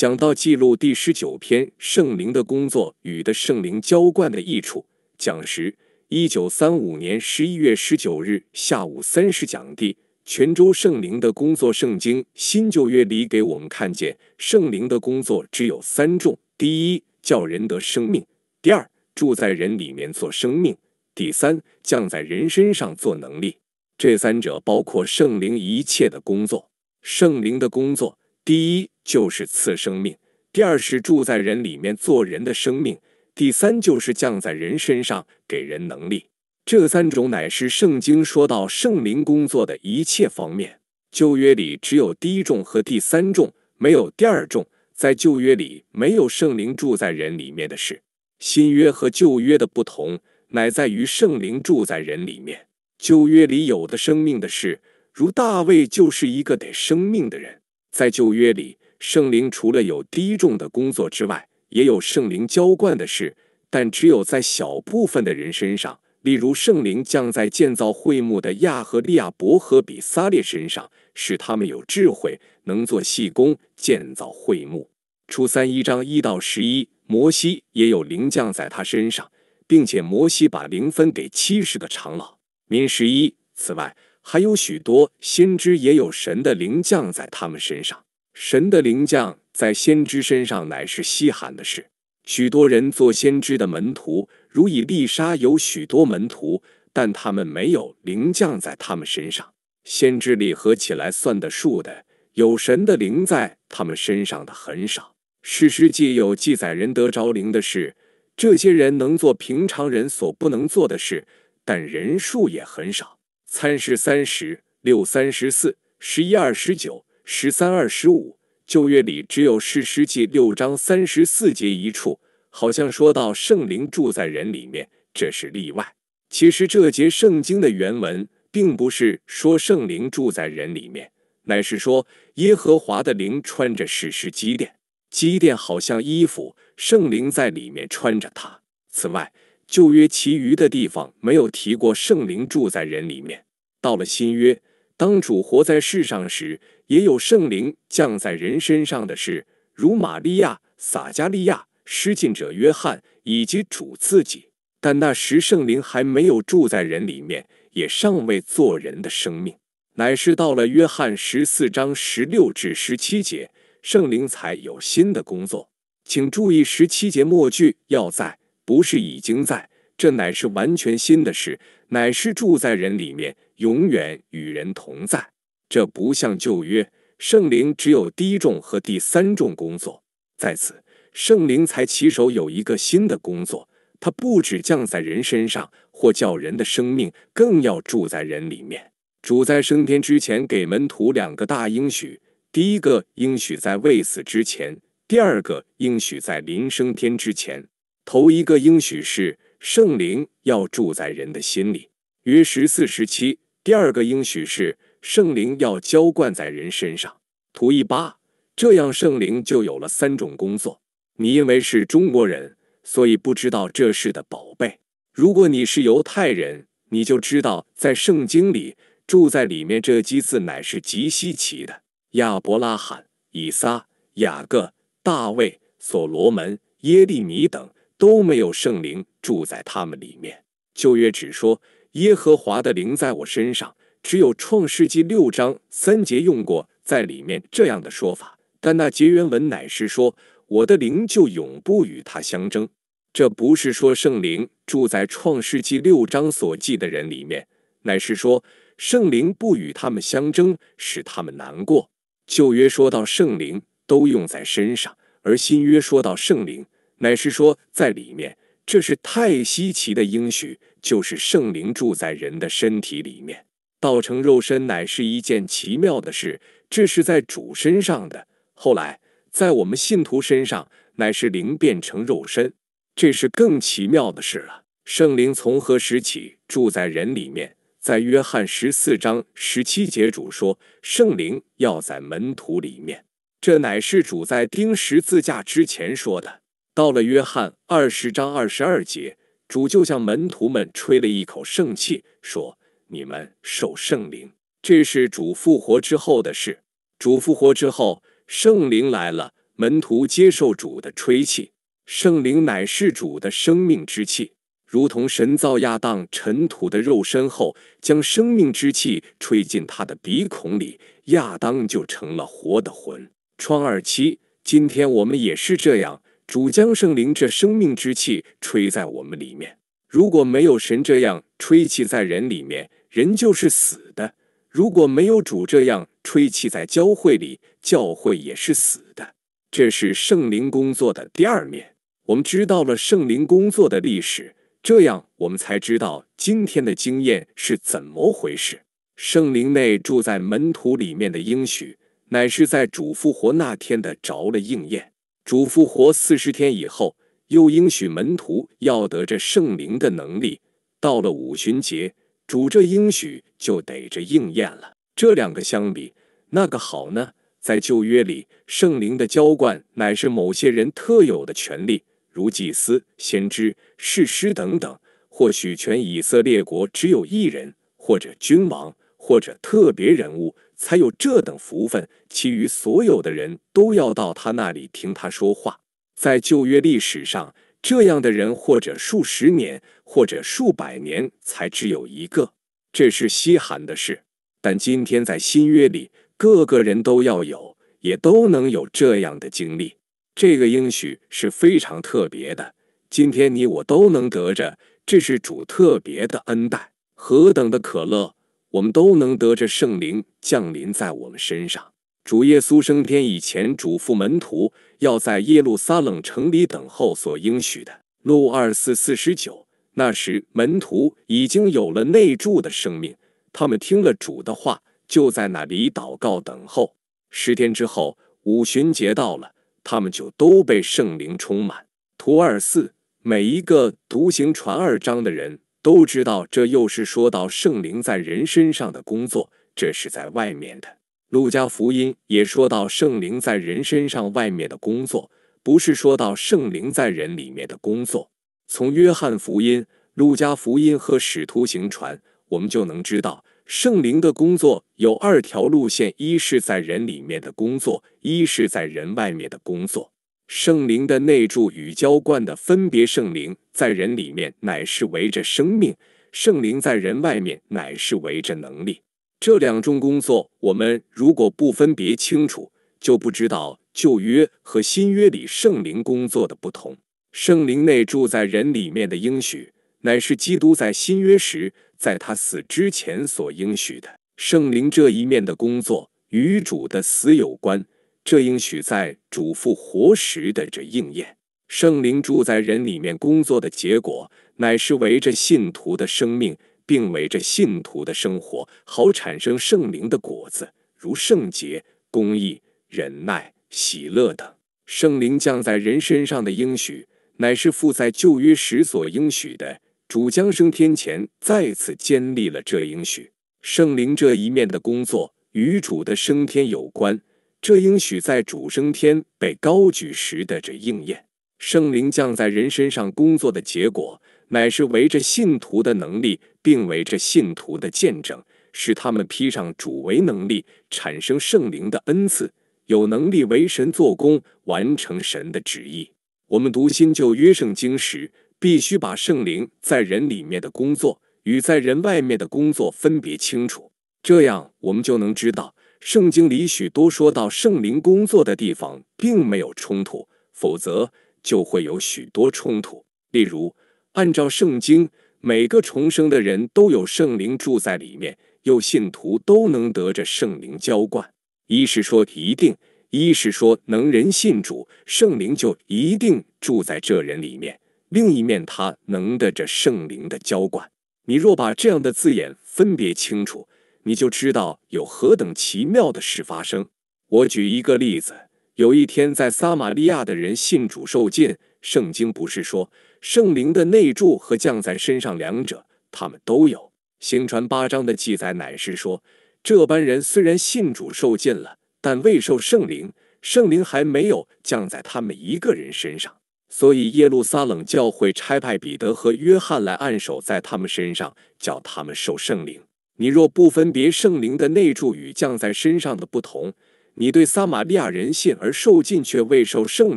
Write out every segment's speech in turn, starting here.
讲到记录第十九篇圣灵的工作与的圣灵浇灌的益处，讲时一九三五年十一月十九日下午三时讲的泉州圣灵的工作，圣经新旧约里给我们看见圣灵的工作只有三重：第一，叫人得生命；第二，住在人里面做生命；第三，降在人身上做能力。这三者包括圣灵一切的工作。圣灵的工作，第一。就是赐生命，第二是住在人里面做人的生命，第三就是降在人身上给人能力。这三种乃是圣经说到圣灵工作的一切方面。旧约里只有第一种和第三种，没有第二种。在旧约里没有圣灵住在人里面的事。新约和旧约的不同，乃在于圣灵住在人里面。旧约里有的生命的事，如大卫就是一个得生命的人，在旧约里。圣灵除了有低重的工作之外，也有圣灵浇灌的事，但只有在小部分的人身上，例如圣灵降在建造会幕的亚和利亚伯和比撒列身上，使他们有智慧，能做细工建造会幕。初三一章一到十一，摩西也有灵降在他身上，并且摩西把灵分给七十个长老民十一。此外，还有许多先知也有神的灵降在他们身上。神的灵降在先知身上乃是稀罕的事。许多人做先知的门徒，如以利沙有许多门徒，但他们没有灵降在他们身上。先知里合起来算的数的，有神的灵在他们身上的很少。史诗记有记载人得着灵的事，这些人能做平常人所不能做的事，但人数也很少。参十、三十六、三十四、十一、二十九。十三二十五旧约里只有《诗诗记》六章三十四节一处，好像说到圣灵住在人里面，这是例外。其实这节圣经的原文并不是说圣灵住在人里面，乃是说耶和华的灵穿着《史诗基垫，基垫好像衣服，圣灵在里面穿着它。此外，旧约其余的地方没有提过圣灵住在人里面。到了新约，当主活在世上时。也有圣灵降在人身上的事，如玛利亚、撒加利亚、施浸者约翰以及主自己。但那时圣灵还没有住在人里面，也尚未做人的生命，乃是到了约翰十四章十六至十七节，圣灵才有新的工作。请注意，十七节末句要在，不是已经在，这乃是完全新的事，乃是住在人里面，永远与人同在。这不像旧约，圣灵只有第一种和第三种工作，在此圣灵才起手有一个新的工作，他不止降在人身上或叫人的生命，更要住在人里面。主在升天之前给门徒两个大应许，第一个应许在未死之前，第二个应许在临升天之前。头一个应许是圣灵要住在人的心里，约十四十七。第二个应许是。圣灵要浇灌在人身上。图一八，这样圣灵就有了三种工作。你因为是中国人，所以不知道这事的宝贝。如果你是犹太人，你就知道，在圣经里住在里面这几子乃是极稀奇的。亚伯拉罕、以撒、雅各、大卫、所罗门、耶利米等都没有圣灵住在他们里面。旧约只说耶和华的灵在我身上。只有创世纪六章三节用过在里面这样的说法，但那结缘文乃是说：“我的灵就永不与他相争。”这不是说圣灵住在创世纪六章所记的人里面，乃是说圣灵不与他们相争，使他们难过。旧约说到圣灵都用在身上，而新约说到圣灵乃是说在里面，这是太稀奇的应许，就是圣灵住在人的身体里面。道成肉身乃是一件奇妙的事，这是在主身上的。后来，在我们信徒身上，乃是灵变成肉身，这是更奇妙的事了。圣灵从何时起住在人里面？在约翰十四章十七节，主说：“圣灵要在门徒里面。”这乃是主在钉十字架之前说的。到了约翰二十章二十二节，主就向门徒们吹了一口圣气，说。你们受圣灵，这是主复活之后的事。主复活之后，圣灵来了，门徒接受主的吹气。圣灵乃是主的生命之气，如同神造亚当尘土的肉身后，将生命之气吹进他的鼻孔里，亚当就成了活的魂。创二七，今天我们也是这样，主将圣灵这生命之气吹在我们里面。如果没有神这样吹气在人里面，人就是死的，如果没有主这样吹气在教会里，教会也是死的。这是圣灵工作的第二面。我们知道了圣灵工作的历史，这样我们才知道今天的经验是怎么回事。圣灵内住在门徒里面的应许，乃是在主复活那天的着了应验。主复活四十天以后，又应许门徒要得着圣灵的能力。到了五旬节。主这应许就得着应验了。这两个相比，哪个好呢？在旧约里，圣灵的浇灌乃是某些人特有的权利，如祭司、先知、士师等等。或许全以色列国只有一人，或者君王，或者特别人物才有这等福分，其余所有的人都要到他那里听他说话。在旧约历史上。这样的人，或者数十年，或者数百年，才只有一个，这是稀罕的事。但今天在新约里，各个人都要有，也都能有这样的经历。这个应许是非常特别的。今天你我都能得着，这是主特别的恩待，何等的可乐！我们都能得着圣灵降临在我们身上。主耶稣升天以前，嘱咐门徒。要在耶路撒冷城里等候所应许的。路二四四十九。那时门徒已经有了内住的生命，他们听了主的话，就在那里祷告等候。十天之后，五旬节到了，他们就都被圣灵充满。图二四每一个独行传二章的人都知道，这又是说到圣灵在人身上的工作，这是在外面的。路加福音也说到圣灵在人身上外面的工作，不是说到圣灵在人里面的工作。从约翰福音、路加福音和使徒行传，我们就能知道圣灵的工作有二条路线：一是在人里面的工作，一是在人外面的工作。圣灵的内住与浇灌的分别，圣灵在人里面乃是围着生命，圣灵在人外面乃是围着能力。这两种工作，我们如果不分别清楚，就不知道旧约和新约里圣灵工作的不同。圣灵内住在人里面的应许，乃是基督在新约时在他死之前所应许的。圣灵这一面的工作与主的死有关，这应许在主复活时的这应验。圣灵住在人里面工作的结果，乃是围着信徒的生命。并围着信徒的生活，好产生圣灵的果子，如圣洁、公义、忍耐、喜乐等。圣灵降在人身上的应许，乃是附在旧约时所应许的。主将升天前，再次坚立了这应许。圣灵这一面的工作与主的升天有关，这应许在主升天被高举时的这应验。圣灵降在人身上工作的结果，乃是围着信徒的能力。并为这信徒的见证，使他们披上主为能力产生圣灵的恩赐，有能力为神做工，完成神的旨意。我们读新旧约圣经时，必须把圣灵在人里面的工作与在人外面的工作分别清楚，这样我们就能知道圣经里许多说到圣灵工作的地方并没有冲突，否则就会有许多冲突。例如，按照圣经。每个重生的人都有圣灵住在里面，又信徒都能得着圣灵浇灌。一是说一定，一是说能人信主，圣灵就一定住在这人里面。另一面，他能得着圣灵的浇灌。你若把这样的字眼分别清楚，你就知道有何等奇妙的事发生。我举一个例子：有一天，在撒玛利亚的人信主受尽，圣经不是说。圣灵的内住和降在身上，两者他们都有。行传八章的记载乃是说，这般人虽然信主受尽了，但未受圣灵，圣灵还没有降在他们一个人身上。所以耶路撒冷教会差派彼得和约翰来按守在他们身上，叫他们受圣灵。你若不分别圣灵的内住与降在身上的不同，你对撒玛利亚人信而受尽却未受圣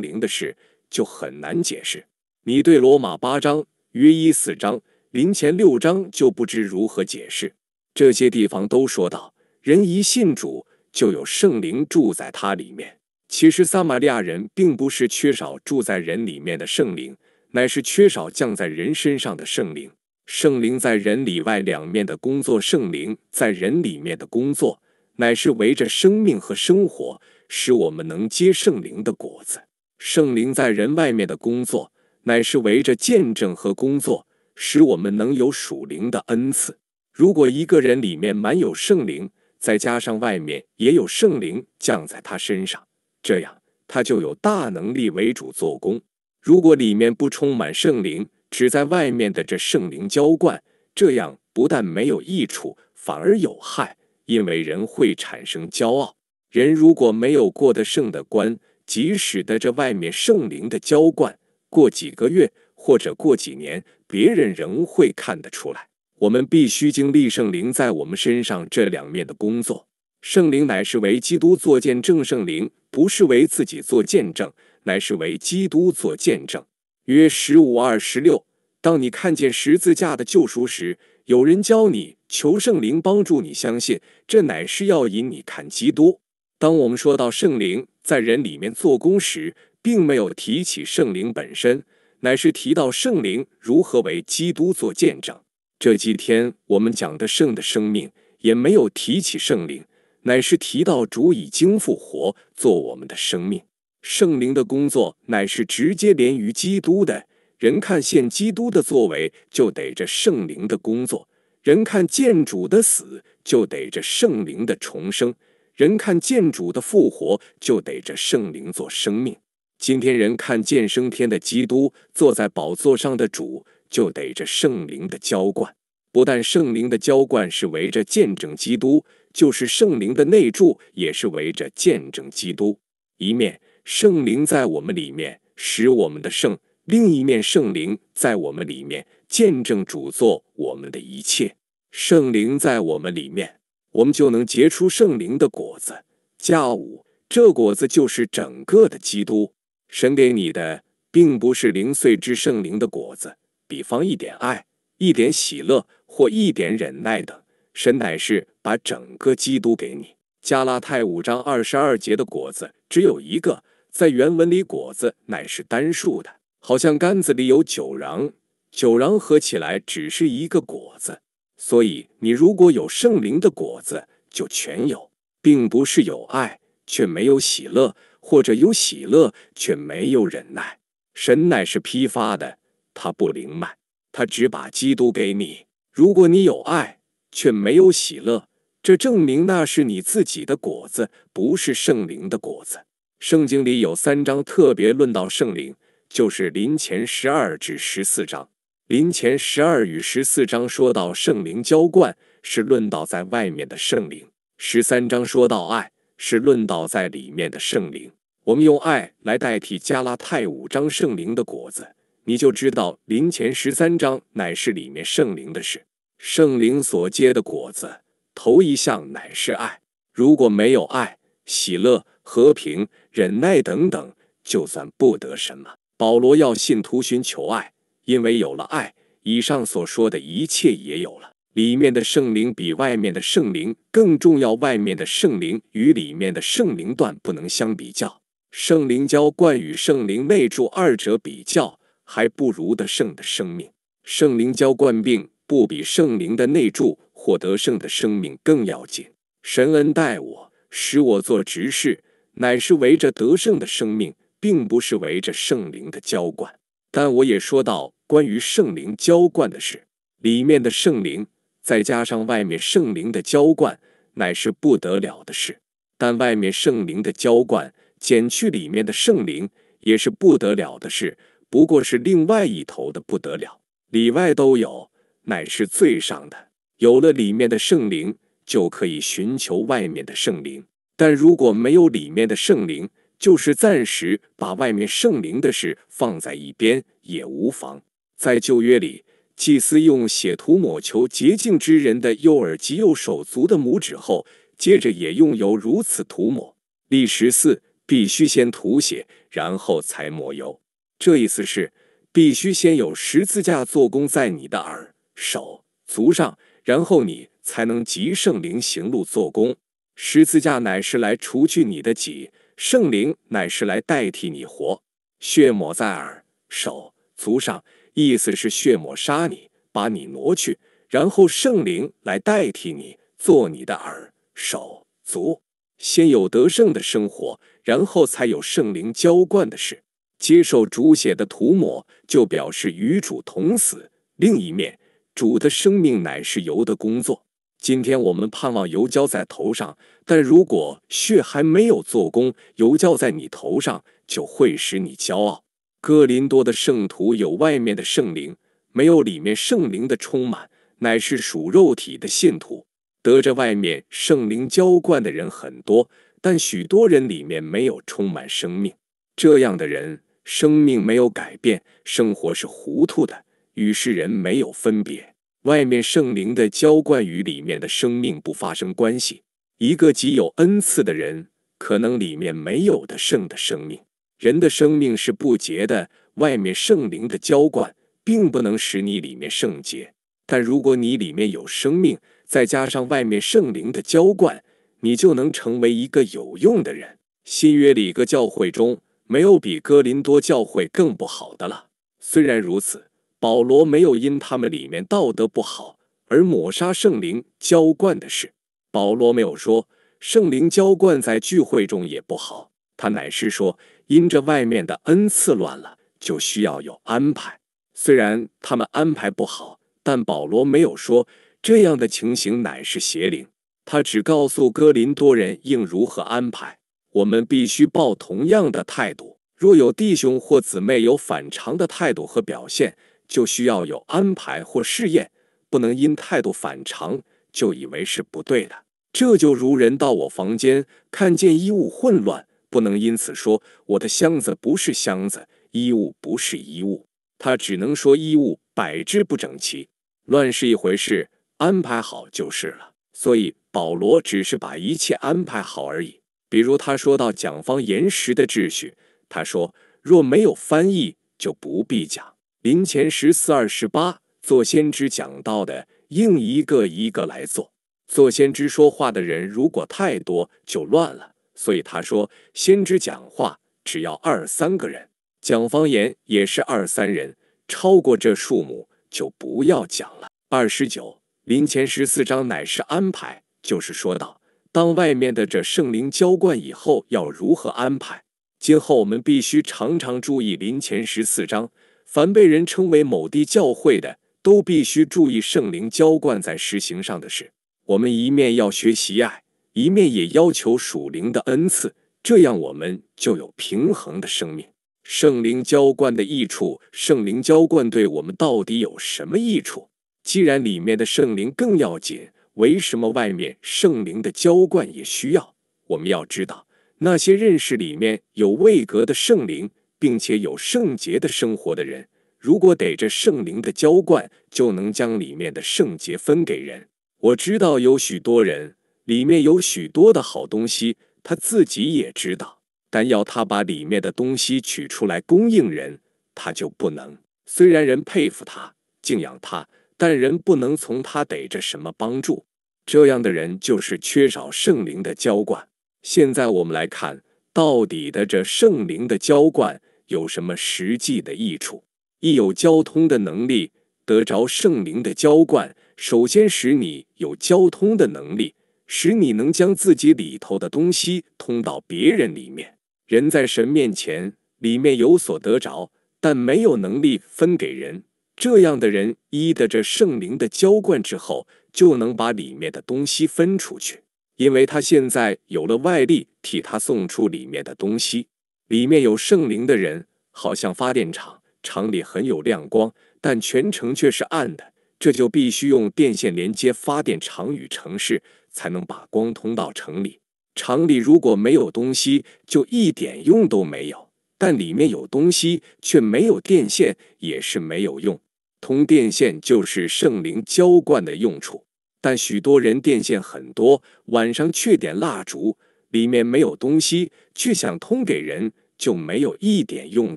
灵的事就很难解释。你对罗马八章约一四章临前六章就不知如何解释，这些地方都说到人一信主就有圣灵住在他里面。其实撒玛利亚人并不是缺少住在人里面的圣灵，乃是缺少降在人身上的圣灵。圣灵在人里外两面的工作，圣灵在人里面的工作，乃是围着生命和生活，使我们能结圣灵的果子。圣灵在人外面的工作。乃是围着见证和工作，使我们能有属灵的恩赐。如果一个人里面满有圣灵，再加上外面也有圣灵降在他身上，这样他就有大能力为主做工。如果里面不充满圣灵，只在外面的这圣灵浇灌，这样不但没有益处，反而有害，因为人会产生骄傲。人如果没有过得圣的关，即使的这外面圣灵的浇灌。过几个月或者过几年，别人仍会看得出来。我们必须经历圣灵在我们身上这两面的工作。圣灵乃是为基督作见证，圣灵不是为自己作见证，乃是为基督作见证。约十五二十六，当你看见十字架的救赎时，有人教你求圣灵帮助你相信，这乃是要引你看基督。当我们说到圣灵在人里面做工时，并没有提起圣灵本身，乃是提到圣灵如何为基督做见证。这几天我们讲的圣的生命，也没有提起圣灵，乃是提到主已经复活，做我们的生命。圣灵的工作乃是直接连于基督的。人看现基督的作为，就得着圣灵的工作；人看见主的死，就得着圣灵的重生；人看见主的复活，就得着圣灵做生命。今天人看见升天的基督坐在宝座上的主，就得着圣灵的浇灌。不但圣灵的浇灌是围着见证基督，就是圣灵的内住也是围着见证基督。一面圣灵在我们里面使我们的圣，另一面圣灵在我们里面见证主做我们的一切。圣灵在我们里面，我们就能结出圣灵的果子。加五，这果子就是整个的基督。神给你的并不是零碎之圣灵的果子，比方一点爱、一点喜乐或一点忍耐等。神乃是把整个基督给你。加拉太五章二十二节的果子只有一个，在原文里果子乃是单数的，好像杆子里有九瓤，九瓤合起来只是一个果子。所以你如果有圣灵的果子，就全有，并不是有爱却没有喜乐。或者有喜乐却没有忍耐，神乃是批发的，他不零卖，他只把基督给你。如果你有爱却没有喜乐，这证明那是你自己的果子，不是圣灵的果子。圣经里有三章特别论到圣灵，就是林前十二至十四章。林前十二与十四章说到圣灵浇灌，是论到在外面的圣灵；十三章说到爱。是论道在里面的圣灵，我们用爱来代替加拉太五章圣灵的果子，你就知道林前十三章乃是里面圣灵的事。圣灵所结的果子，头一项乃是爱。如果没有爱，喜乐、和平、忍耐等等，就算不得什么。保罗要信徒寻求爱，因为有了爱，以上所说的一切也有了。里面的圣灵比外面的圣灵更重要，外面的圣灵与里面的圣灵段不能相比较。圣灵浇灌与圣灵内住二者比较，还不如得胜的生命。圣灵浇灌并不比圣灵的内住获得胜的生命更要紧。神恩待我，使我做执事，乃是围着得胜的生命，并不是围着圣灵的浇灌。但我也说到关于圣灵浇灌的事，里面的圣灵。再加上外面圣灵的浇灌，乃是不得了的事。但外面圣灵的浇灌减去里面的圣灵，也是不得了的事。不过是另外一头的不得了，里外都有，乃是最上的。有了里面的圣灵，就可以寻求外面的圣灵。但如果没有里面的圣灵，就是暂时把外面圣灵的事放在一边也无妨。在旧约里。祭司用血涂抹求洁净之人的右耳及右手足的拇指后，接着也用油如此涂抹。历十四，必须先涂血，然后才抹油。这意思是，必须先有十字架做工在你的耳、手、足上，然后你才能及圣灵行路做工。十字架乃是来除去你的己，圣灵乃是来代替你活。血抹在耳、手、足上。意思是血抹杀你，把你挪去，然后圣灵来代替你做你的耳、手、足。先有得胜的生活，然后才有圣灵浇灌的事。接受主血的涂抹，就表示与主同死。另一面，主的生命乃是油的工作。今天我们盼望油浇在头上，但如果血还没有做工，油浇在你头上就会使你骄傲。哥林多的圣徒有外面的圣灵，没有里面圣灵的充满，乃是属肉体的信徒。得着外面圣灵浇灌的人很多，但许多人里面没有充满生命。这样的人，生命没有改变，生活是糊涂的，与世人没有分别。外面圣灵的浇灌与里面的生命不发生关系。一个极有恩赐的人，可能里面没有的圣的生命。人的生命是不洁的，外面圣灵的浇灌并不能使你里面圣洁。但如果你里面有生命，再加上外面圣灵的浇灌，你就能成为一个有用的人。新约里各教会中没有比哥林多教会更不好的了。虽然如此，保罗没有因他们里面道德不好而抹杀圣灵浇灌的事。保罗没有说圣灵浇灌在聚会中也不好，他乃是说。因着外面的恩赐乱了，就需要有安排。虽然他们安排不好，但保罗没有说这样的情形乃是邪灵，他只告诉哥林多人应如何安排。我们必须抱同样的态度。若有弟兄或姊妹有反常的态度和表现，就需要有安排或试验，不能因态度反常就以为是不对的。这就如人到我房间看见衣物混乱。不能因此说我的箱子不是箱子，衣物不是衣物。他只能说衣物摆置不整齐，乱是一回事，安排好就是了。所以保罗只是把一切安排好而已。比如他说到讲方言时的秩序，他说若没有翻译就不必讲。临前十四二十八，做先知讲到的应一个一个来做。做先知说话的人如果太多就乱了。所以他说，先知讲话只要二三个人讲方言也是二三人，超过这数目就不要讲了。二十九林前十四章乃是安排，就是说到当外面的这圣灵浇灌以后要如何安排。今后我们必须常常注意林前十四章，凡被人称为某地教会的，都必须注意圣灵浇灌在实行上的事。我们一面要学习爱。一面也要求属灵的恩赐，这样我们就有平衡的生命。圣灵浇灌的益处，圣灵浇灌对我们到底有什么益处？既然里面的圣灵更要紧，为什么外面圣灵的浇灌也需要？我们要知道，那些认识里面有位格的圣灵，并且有圣洁的生活的人，如果逮着圣灵的浇灌，就能将里面的圣洁分给人。我知道有许多人。里面有许多的好东西，他自己也知道。但要他把里面的东西取出来供应人，他就不能。虽然人佩服他、敬仰他，但人不能从他得着什么帮助。这样的人就是缺少圣灵的浇灌。现在我们来看到底的这圣灵的浇灌有什么实际的益处？一有交通的能力，得着圣灵的浇灌，首先使你有交通的能力。使你能将自己里头的东西通到别人里面。人在神面前里面有所得着，但没有能力分给人。这样的人依得着圣灵的浇灌之后，就能把里面的东西分出去，因为他现在有了外力替他送出里面的东西。里面有圣灵的人，好像发电厂，厂里很有亮光，但全城却是暗的。这就必须用电线连接发电厂与城市。才能把光通到城里。厂里如果没有东西，就一点用都没有；但里面有东西，却没有电线，也是没有用。通电线就是圣灵浇灌的用处。但许多人电线很多，晚上却点蜡烛，里面没有东西，却想通给人，就没有一点用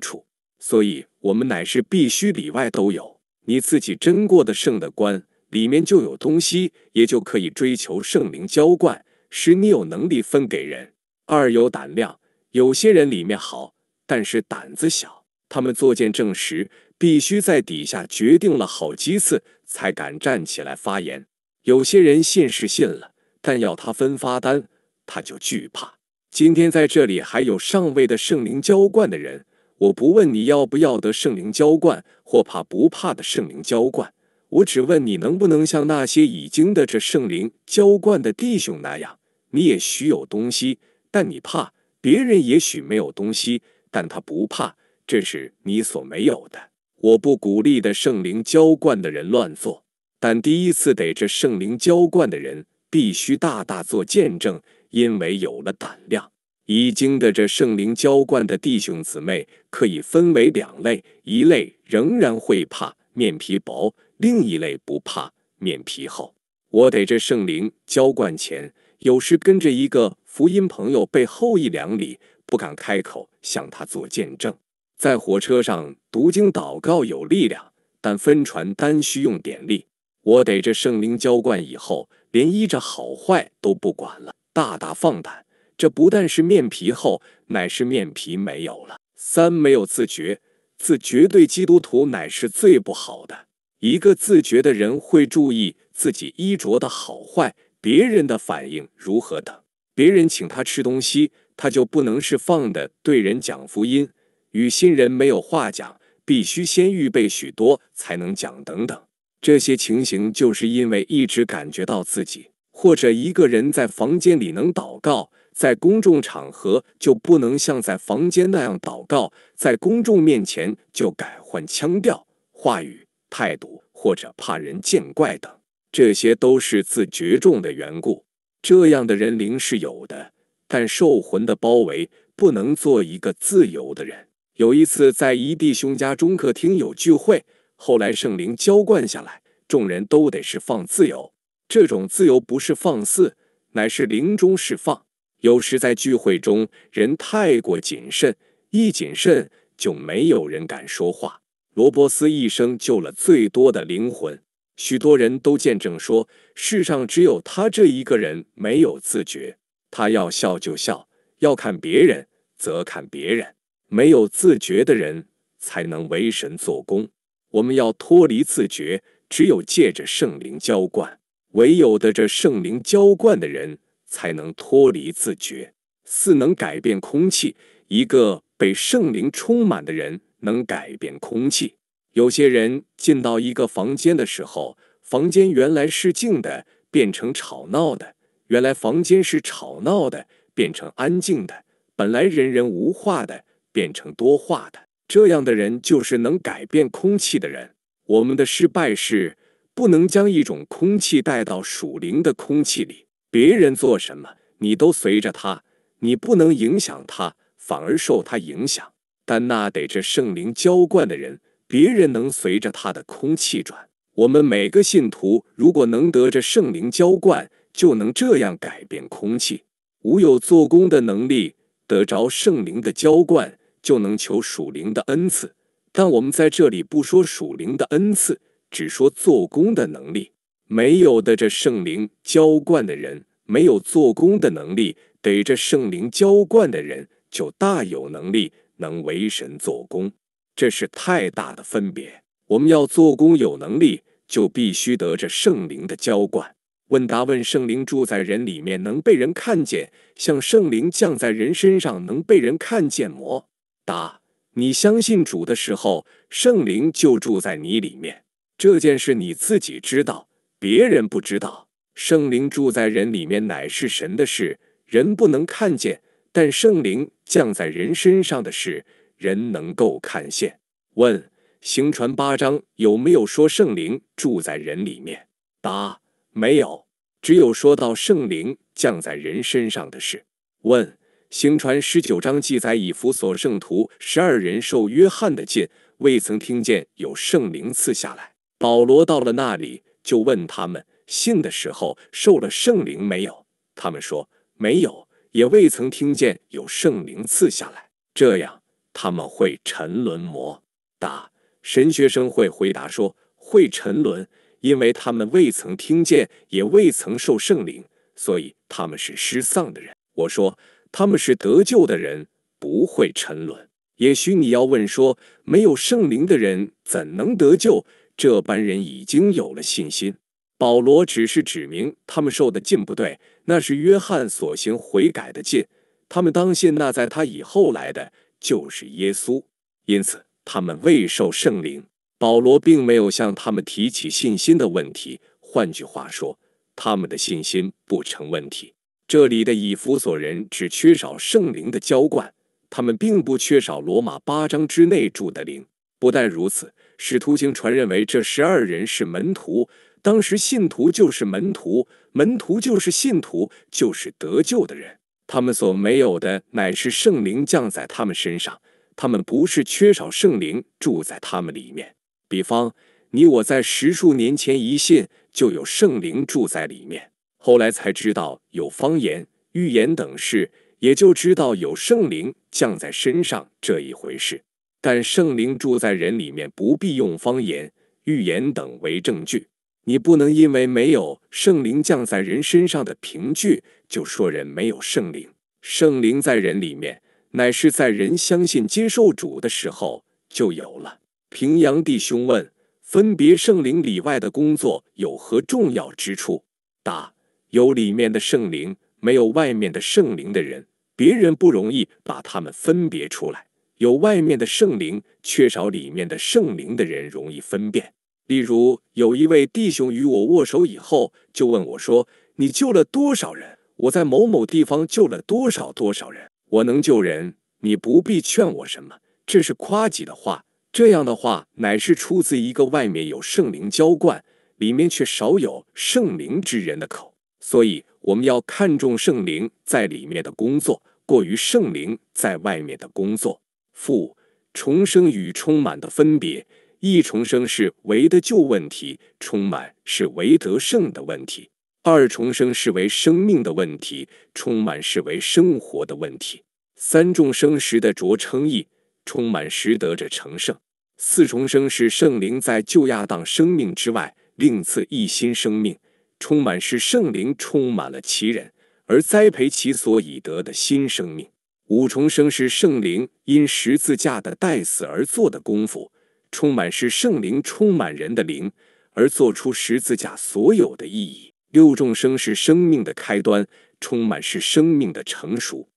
处。所以我们乃是必须里外都有。你自己真过的胜的关。里面就有东西，也就可以追求圣灵浇灌，使你有能力分给人。二有胆量，有些人里面好，但是胆子小，他们作见证时，必须在底下决定了好几次，才敢站起来发言。有些人信是信了，但要他分发单，他就惧怕。今天在这里还有上位的圣灵浇灌的人，我不问你要不要得圣灵浇灌，或怕不怕的圣灵浇灌。我只问你，能不能像那些已经的这圣灵浇灌的弟兄那样？你也许有东西，但你怕；别人也许没有东西，但他不怕。这是你所没有的。我不鼓励的圣灵浇灌的人乱做，但第一次得这圣灵浇灌的人，必须大大做见证，因为有了胆量。已经的这圣灵浇灌的弟兄姊妹可以分为两类：一类仍然会怕。面皮薄，另一类不怕面皮厚。我得着圣灵浇灌前，有时跟着一个福音朋友背后一两里，不敢开口向他做见证。在火车上读经祷告有力量，但分传单需用点力。我得着圣灵浇灌以后，连衣着好坏都不管了，大大放胆。这不但是面皮厚，乃是面皮没有了。三没有自觉。自绝对基督徒乃是最不好的。一个自觉的人会注意自己衣着的好坏、别人的反应如何等。别人请他吃东西，他就不能是放的；对人讲福音，与新人没有话讲，必须先预备许多才能讲等等。这些情形，就是因为一直感觉到自己或者一个人在房间里能祷告。在公众场合就不能像在房间那样祷告，在公众面前就改换腔调、话语、态度，或者怕人见怪等，这些都是自觉众的缘故。这样的人灵是有的，但受魂的包围，不能做一个自由的人。有一次，在一弟兄家中客厅有聚会，后来圣灵浇灌下来，众人都得释放自由。这种自由不是放肆，乃是灵中释放。有时在聚会中，人太过谨慎，一谨慎就没有人敢说话。罗伯斯一生救了最多的灵魂，许多人都见证说，世上只有他这一个人没有自觉。他要笑就笑，要看别人则看别人。没有自觉的人才能为神做工。我们要脱离自觉，只有借着圣灵浇灌。唯有的这圣灵浇灌的人。才能脱离自觉，四能改变空气。一个被圣灵充满的人能改变空气。有些人进到一个房间的时候，房间原来是静的，变成吵闹的；原来房间是吵闹的，变成安静的；本来人人无话的，变成多话的。这样的人就是能改变空气的人。我们的失败是不能将一种空气带到属灵的空气里。别人做什么，你都随着他，你不能影响他，反而受他影响。但那得这圣灵浇灌的人，别人能随着他的空气转。我们每个信徒，如果能得着圣灵浇灌，就能这样改变空气。无有做工的能力，得着圣灵的浇灌，就能求属灵的恩赐。但我们在这里不说属灵的恩赐，只说做工的能力。没有的，这圣灵浇灌的人没有做工的能力，得这圣灵浇灌的人就大有能力，能为神做工，这是太大的分别。我们要做工有能力，就必须得着圣灵的浇灌。问答：问圣灵住在人里面能被人看见，像圣灵降在人身上能被人看见魔答：你相信主的时候，圣灵就住在你里面，这件事你自己知道。别人不知道圣灵住在人里面乃是神的事，人不能看见；但圣灵降在人身上的事，人能够看见。问：行传八章有没有说圣灵住在人里面？答：没有，只有说到圣灵降在人身上的事。问：行传十九章记载以弗所圣徒十二人受约翰的禁，未曾听见有圣灵赐下来。保罗到了那里。就问他们信的时候受了圣灵没有？他们说没有，也未曾听见有圣灵赐下来。这样他们会沉沦魔。答：神学生会回答说会沉沦，因为他们未曾听见，也未曾受圣灵，所以他们是失丧的人。我说他们是得救的人，不会沉沦。也许你要问说，没有圣灵的人怎能得救？这班人已经有了信心。保罗只是指明他们受的禁不对，那是约翰所行悔改的禁。他们当信那在他以后来的就是耶稣，因此他们未受圣灵。保罗并没有向他们提起信心的问题。换句话说，他们的信心不成问题。这里的以弗所人只缺少圣灵的浇灌，他们并不缺少罗马八章之内住的灵。不但如此。使徒行传认为这十二人是门徒，当时信徒就是门徒，门徒就是信徒，就是得救的人。他们所没有的乃是圣灵降在他们身上，他们不是缺少圣灵住在他们里面。比方你我在十数年前一信就有圣灵住在里面，后来才知道有方言、预言等事，也就知道有圣灵降在身上这一回事。但圣灵住在人里面，不必用方言、预言等为证据。你不能因为没有圣灵降在人身上的凭据，就说人没有圣灵。圣灵在人里面，乃是在人相信接受主的时候就有了。平阳弟兄问：分别圣灵里外的工作有何重要之处？答：有里面的圣灵，没有外面的圣灵的人，别人不容易把他们分别出来。有外面的圣灵，缺少里面的圣灵的人容易分辨。例如，有一位弟兄与我握手以后，就问我说：“你救了多少人？我在某某地方救了多少多少人？我能救人，你不必劝我什么，这是夸己的话。”这样的话，乃是出自一个外面有圣灵浇灌，里面却少有圣灵之人的口。所以，我们要看重圣灵在里面的工作，过于圣灵在外面的工作。父重生与充满的分别：一重生是唯的旧问题，充满是唯得胜的问题；二重生是为生命的问题，充满是为生活的问题；三重生时的着称意，充满时得者成圣；四重生是圣灵在旧亚当生命之外另赐一新生命，充满是圣灵充满了其人而栽培其所以得的新生命。五重生是圣灵因十字架的代死而做的功夫，充满是圣灵充满人的灵而做出十字架所有的意义。六众生是生命的开端，充满是生命的成熟。